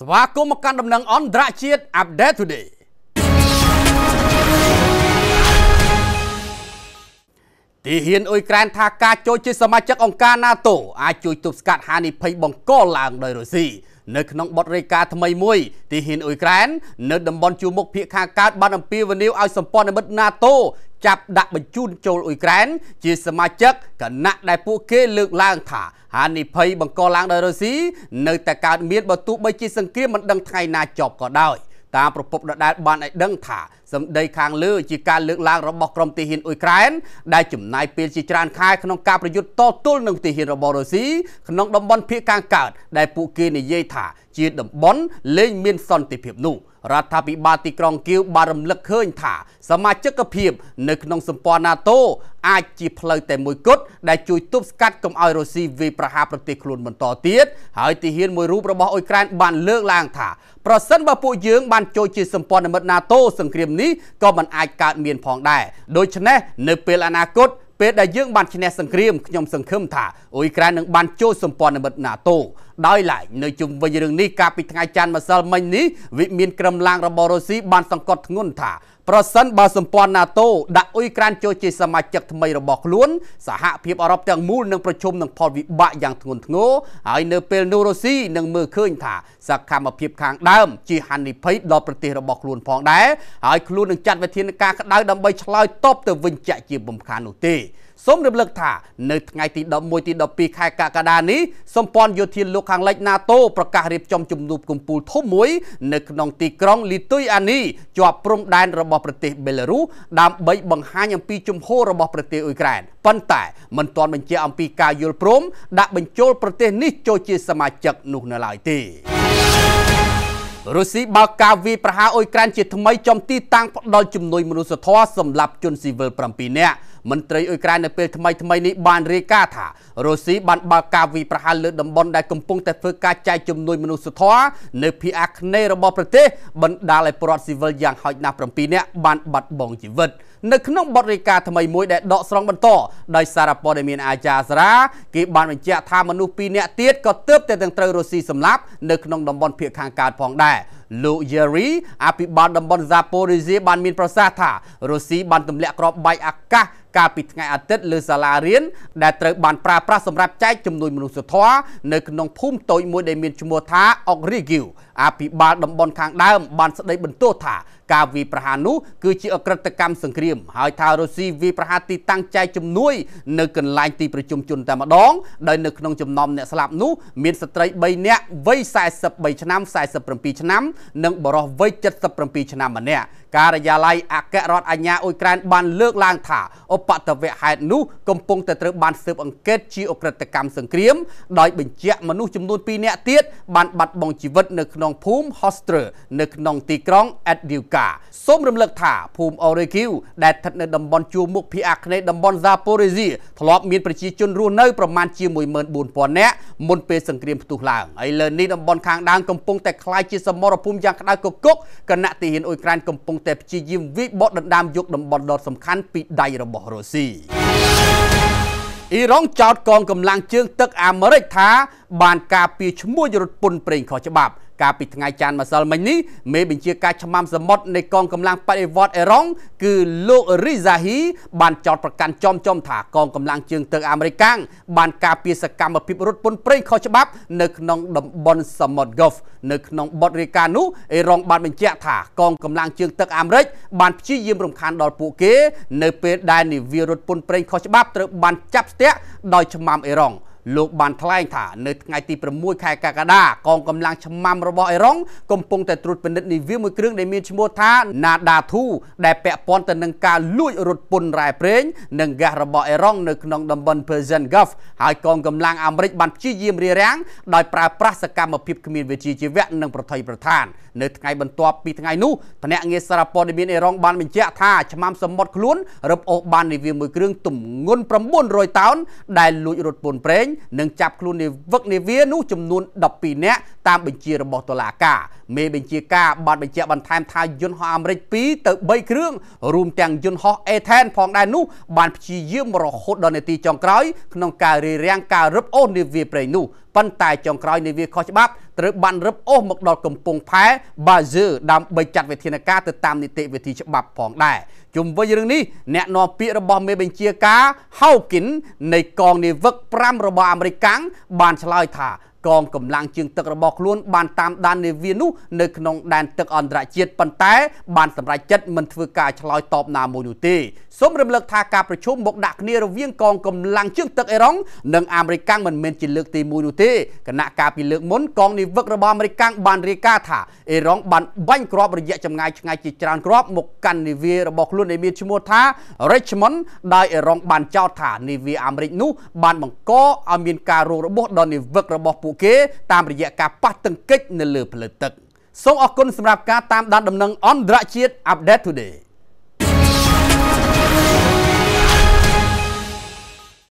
ស្វាគមន៍មកកាន់ដំណឹងអន្តរជាតិ Update Today ទីហ៊ានអ៊ុយក្រែនថាការចូលជាសមាជិកអង្គការ NATO អាចជួយទប់ស្កាត់ហានិភ័យបង្កឡើងដោយរុស្ស៊ីនៅក្នុងបទរាយការណ៍ថ្មីមួយ ទីហ៊ានអ៊ុយក្រែននៅតំបន់ជួរមុខភៀកខាងកើតបានអំពាវនាវឲ្យសម្ព័ន្ធមិត្ត NATO ចាប់ដាក់បញ្ជូនចូលអ៊ុយក្រែន ជាសមាជិកគណៈដែលពួកគេលើកឡើងថាហានិភ័យបង្កឡើងដោយរុស្ស៊ីនៅតែកើតមានបើទោះបីជាសង្គ្រាមមិនដឹងថ្ងៃណាចប់ក៏ដោយតាមប្រពន្ធដដែលបានឲ្យដឹងថាសម្ដីខាងលើជាការលើកឡើងរបស់ក្រុមទាហានអ៊ុយក្រែន ដែលចំណាយពេលជាច្រើនខែក្នុងការប្រយុទ្ធតទល់នឹងទាហានរបស់រុស្ស៊ីក្នុងតំបន់ភៀកខាងកើតដែលពួកគេនិយាយថា ជាតំបន់លែងមានសន្តិភាពនោះ។រដ្ឋាភិបាលទីក្រុងគៀវបានរំលឹកឃើញថា សមាជិកភាពនៅក្នុងសម្ព័ន្ធ NATO អាចជាផ្លូវតែមួយគត់ដែលជួយទប់ស្កាត់កុំឲ្យរុស្ស៊ីវាយប្រហារប្រទេសខ្លួនបន្តទៀតហើយទាហានមួយរូបរបស់អ៊ុយក្រែនបានលើកឡើងថាប្រសិនបើពួកយើងបានចូលជាសម្ព័ន្ធមិត្ត NATO សង្គ្រាមនេះក៏មិនអាចកើតមានផងដែរដូច្នេះនៅពេលអនាគតពេលដែលយើងបានឈ្នះសង្គ្រាមខ្ញុំសង្ឃឹមថាអ៊ុយក្រែននឹងបានចូលសម្ព័ន្ធមិត្ត NATO ដោយឡែកនៅជុំវិញរឿងនេះកាលពីថ្ងៃច័ន្ទម្សិលមិញនេះវិមានក្រមឡាងរបស់រុស្ស៊ីបានសង្កត់ធ្ងន់ថាប្រសិនបើសម្ព័ន្ធ NATO ដាក់អ៊ុយក្រែនចូលជាសមាជិកថ្មីរបស់ខ្លួនសហភាពអឺរ៉ុបទាំងមូលនឹងប្រជុំនឹងផលវិបាកយ៉ាងធ្ងន់ធ្ងរហើយនៅពេលនោះរុស្ស៊ីនឹងមើលឃើញថាសកម្មភាពខាងដើមជាហានិភ័យដល់ប្រទេសរបស់ខ្លួនផងដែរហើយខ្លួននឹងចាត់វិធានការក្តៅដើម្បីឆ្លើយតបទៅវិញជាជាបំខាននោះទេសូមរំលឹកថានៅថ្ងៃទី11ទី12ខែកក្កដានេះសម្ព័ន្ធយោធាលោកខាងលិច NATO ប្រកាសរៀបចំជំនួបកំពូលធំមួយ នៅក្នុងទីក្រុងលីទុយអានីជាប់ព្រំដែនរបស់ប្រទេសបេឡារុសដើម្បីបង្ហាញអំពីជំហររបស់ប្រទេសអ៊ុយក្រែនប៉ុន្តែមិនទាន់បញ្ជាអំពីការយល់ព្រមដាក់បញ្ចូលប្រទេសនេះចូលជាសមាជិកនោះនៅឡើយទេរុស្ស៊ីបើកការវាយប្រហារអ៊ុយក្រែនជាថ្មីចំទីតាំងផ្ដល់ជំនួយមនុស្សធម៌សម្រាប់ជនស៊ីវិល7នាក់មន្ត្រីអ៊ុយក្រែននៅពេលថ្មីថ្មីនេះបានរាយការណ៍ថារុស្ស៊ីបានបើកការវាយប្រហារលើតំបន់ដែលកំពុងតែធ្វើការចែកជំនួយមនុស្សធម៌នៅភាគអាគ្នេយ៍របស់ប្រទេសបណ្ដាលឲ្យពលរដ្ឋស៊ីវិលយ៉ាងហោចណាស់7នាក់បានបាត់បង់ជីវិតនៅក្នុងបទរាយការណ៍ថ្មីមួយដែលដកស្រង់បន្តដោយសារព័ត៌មានអាចារ្យសារាគេបានបញ្ជាក់ថាមនុស្ស2នាក់ទៀតក៏ទើបតែទាំងត្រូវរុស្ស៊ីសម្លាប់នៅក្នុងតំបន់ភាគខាងកើតផងដែរលោកយេរីអភិបាលតំបន់ហ្សាប៉ូរីសៀបានមាន ប្រសាសន៍ថារុស្ស៊ីបានទម្លាក់គ្រាប់បែកអាកាសកាលពីថ្ងៃអាទិត្យលើសាលារៀនដែលត្រូវបានប្រើប្រាស់សម្រាប់ចែកជំនួយមនុស្សធម៌នៅក្នុងភូមិតូចមួយដែលមានឈ្មោះថាអុករីគីវអភិបាលតំបន់ខាងដើមបានស្ដីបន្ទោសថាការវាយប្រហារនោះគឺជាអក្រិតកម្មសង្គ្រាម ហើយថារុស្ស៊ីវាយប្រហារទីតាំងចែកជំនួយនៅកន្លែងទីប្រជុំជនតែម្ដងដែលនៅក្នុងចំណោមអ្នកស្លាប់នោះមានស្ត្រី3នាក់វ័យ43ឆ្នាំ47ឆ្នាំនិងបុរសវ័យ77ឆ្នាំម្នាក់ការិយាល័យអគ្គរដ្ឋអាជ្ញាអ៊ុយក្រែនបានលើកឡើងថាឧបតវៈហេតុនោះកំពុងតែត្រូវបានស៊ើបអង្កេតជាអក្រិតកម្មសង្គ្រាមដោយបញ្ជាក់មនុស្សចំនួន2នាក់ទៀតបានបាត់បង់ជីវិតនៅក្នុងភូមិ Hostre នៅក្នុងទីក្រុង Edivka ថាសូមរំលឹកថាភូមិអូរេគីវដែលស្ថិតនៅតំបន់ជួរមុខភីអាគ្នេយ៍តំបន់ហ្សាប៉ូរេស៊ីធ្លាប់មានប្រជាជនរស់នៅប្រមាណជា14000នាក់មុនពេលសង្គ្រាមផ្ទុះឡើងឥឡូវនេះតំបន់ខាងដើមកំពុងតែក្លាយជាសមរភូមិយ៉ាងក្តៅកគុកគណៈទាហានអ៊ុយក្រែនកំពុងតែព្យាយាមវាយបកដណ្ដើមយកតំបន់ដ៏សំខាន់ពីដៃរបស់រុស្ស៊ីអ៊ីរ៉ង់ចោទកងកម្លាំងជើងទឹកអាមេរិកថាបានការពារឈ្មោះរត់ពន្ធប្រេងខុសច្បាប់កាលពីថ្ងៃច័ន្ទម្សិលមិញនេះមេបញ្ជាការឆ្មាំសមុទ្រនៃកងកម្លាំងបដិវត្តអេរ៉ង់គឺលោករីសាហ៊ីបានចោទប្រកាន់ចំចំថាកងកម្លាំងជើងទឹកអាមេរិកាំងបានការពារសកម្មភាពរត់ពន្ធប្រេងខុសច្បាប់ នៅក្នុងតំបន់សមុទ្រ Gulf នៅក្នុងបទរាយការណ៍នោះអេរ៉ង់បានបញ្ជាក់ថាកងកម្លាំងជើងទឹកអាមេរិកបានព្យាយាមរំខានដល់ពួកគេ នៅពេលដែលនាវារត់ពន្ធប្រេងខុសច្បាប់ត្រូវបានចាប់ស្ទាក់ដោយឆ្មាំអេរ៉ង់លោកបានថ្លែងថានៅថ្ងៃទី6ខែកក្កដាកងកម្លាំងឆ្មាំរបស់អេរ៉ុងកំពុងតែត្រួតពិនិត្យនាវាមួយគ្រឿងដែលមានឈ្មោះថា Nada 2ដែលពាក់ព័ន្ធទៅនឹងការលួចរត់ពន្ធរ៉ែប្រេងនិងហ្គាសរបស់អេរ៉ុងនៅក្នុងតំបន់ Persian Gulf ហើយកងកម្លាំងអាមេរិកបានព្យាយាមរារាំងដោយប្រើប្រាស់សកម្មភាពគ្មានវិជ្ជាជីវៈនិងប្រថុយប្រឋាន នៅថ្ងៃបន្ទាប់ពីថ្ងៃនោះភ្នាក់ងារសារព័ត៌មានអេរ៉ុងបានបញ្ជាក់ថាឆ្មាំសមុទ្រខ្លួនរឹបអូសបាននាវាមួយគ្រឿងទម្ងន់900តោនដែលលួចរត់ពន្ធប្រេងនឹងចាប់ខ្លួននាវិកនាវានោះចំនួន12នាក់តាមបញ្ជារបស់តុលាការមេបញ្ជាការបានបញ្ជាក់បន្ថែមថាយន្តហោះអាមេរិក2ទៅ3គ្រឿងរួមទាំងយន្តហោះ Ethan ផងដែរនោះបានព្យាយាមរហូតដល់នាទីចុងក្រោយ ក្នុងការរៀបរៀងការរឹបអូសនាវាព្រៃនោះប៉ុន្តែចុងក្រោយនាវាខុសច្បាប់ត្រូវបានរឹបអូសមកដល់កំពង់ផែបាសឺដើម្បីចាត់វិធានការទៅតាមនីតិវិធីច្បាប់ផងដែរជុំវិញរឿងនេះអ្នកនាំពាក្យរបស់មេបញ្ជាការ Hawkin នៃកងនាវិក5របស់អាមេរិកកាំងបានឆ្លើយថាកងកម្លាំងជើងទឹករបស់ខ្លួនបានតាមដាននាវានោះនៅក្នុងដែនទឹកអន្តរជាតិប៉ុន្តែបានសម្រេចចិត្តមិនធ្វើការឆ្លើយតបណាមួយនោះទេសូមរំលឹកថាការប្រជុំមកដាក់គ្នារវាងកងកម្លាំងជើងទឹកអេរ៉ង់និងអាមេរិកមិនមែនជាលើកទី1នោះទេគណៈការពីលើកមុនកងនាវិករបស់អាមេរិកបានរាយការណ៍ថាអេរ៉ង់បានបាញ់គ្រាប់រយៈចម្ងាយឆ្ងាយជាច្រើនគ្រាប់ មកកាន់នាវារបស់ខ្លួនដែលមានឈ្មោះថា Richmond ដោយអេរ៉ង់បានចោទថានាវាអាមេរិកនោះបាន បង្កឲ្យមានការរងរបួសដល់នាវិករបស់ពួកពួកគេតាមរយៈការប៉ះទង្គិចនៅលើផ្លូវទឹកសូមអរគុណសម្រាប់ការតាមដានដំណឹងអន្តរជាតិ Update Today